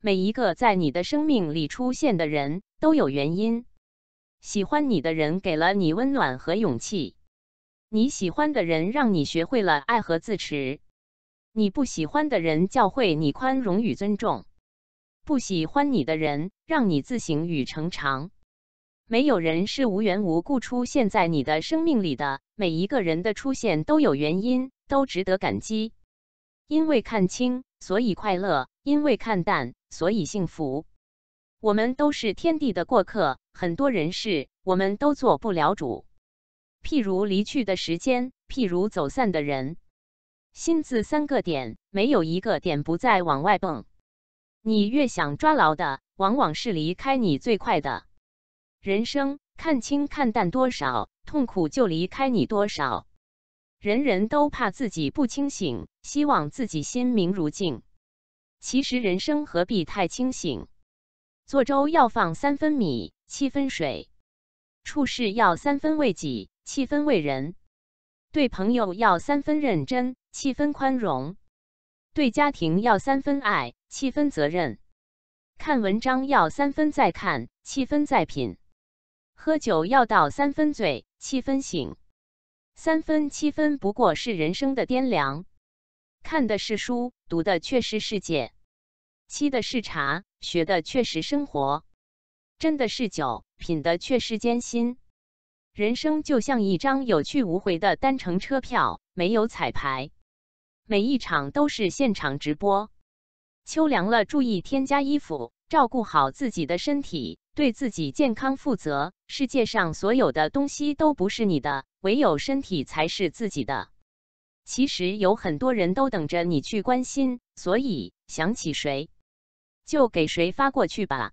每一个在你的生命里出现的人都有原因。喜欢你的人给了你温暖和勇气，你喜欢的人让你学会了爱和自持，你不喜欢的人教会你宽容与尊重，不喜欢你的人让你自省与成长。没有人是无缘无故出现在你的生命里的，每一个人的出现都有原因，都值得感激。因为看清，所以快乐。因为看淡，所以幸福。我们都是天地的过客，很多人事我们都做不了主。譬如离去的时间，譬如走散的人。心字三个点，没有一个点不再往外蹦。你越想抓牢的，往往是离开你最快的。人生看清看淡多少痛苦，就离开你多少。人人都怕自己不清醒，希望自己心明如镜。其实人生何必太清醒？做粥要放三分米七分水，处事要三分为己七分为人，对朋友要三分认真七分宽容，对家庭要三分爱七分责任。看文章要三分再看七分再品，喝酒要到三分醉七分醒。三分七分不过是人生的掂量。看的是书，读的却是世界；沏的是茶，学的却是生活；斟的是酒，品的却是艰辛。人生就像一张有去无回的单程车票，没有彩排，每一场都是现场直播。秋凉了，注意添加衣服，照顾好自己的身体，对自己健康负责。世界上所有的东西都不是你的，唯有身体才是自己的。其实有很多人都等着你去关心，所以想起谁，就给谁发过去吧。